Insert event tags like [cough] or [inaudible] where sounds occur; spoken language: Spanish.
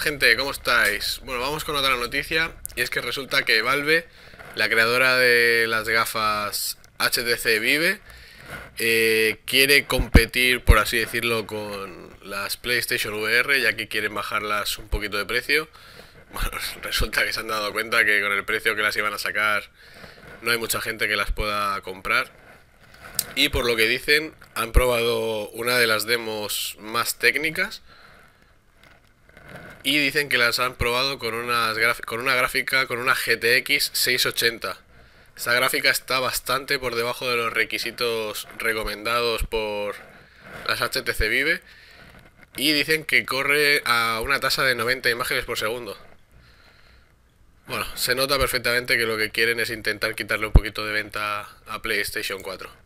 gente, ¿cómo estáis? Bueno, vamos con otra noticia y es que resulta que Valve, la creadora de las gafas HTC Vive, eh, quiere competir, por así decirlo, con las PlayStation VR, ya que quieren bajarlas un poquito de precio. [laughs] Bueno, resulta que se han dado cuenta que con el precio que las iban a sacar no hay mucha gente que las pueda comprar. Y por lo que dicen, han probado una de las demos más técnicas y dicen que las han probado con, con una gráfica, con una GTX 680. Esta gráfica está bastante por debajo de los requisitos recomendados por las HTC Vive. Y dicen que corre a una tasa de 90 imágenes por segundo. Bueno, se nota perfectamente que lo que quieren es intentar quitarle un poquito de venta a PlayStation 4.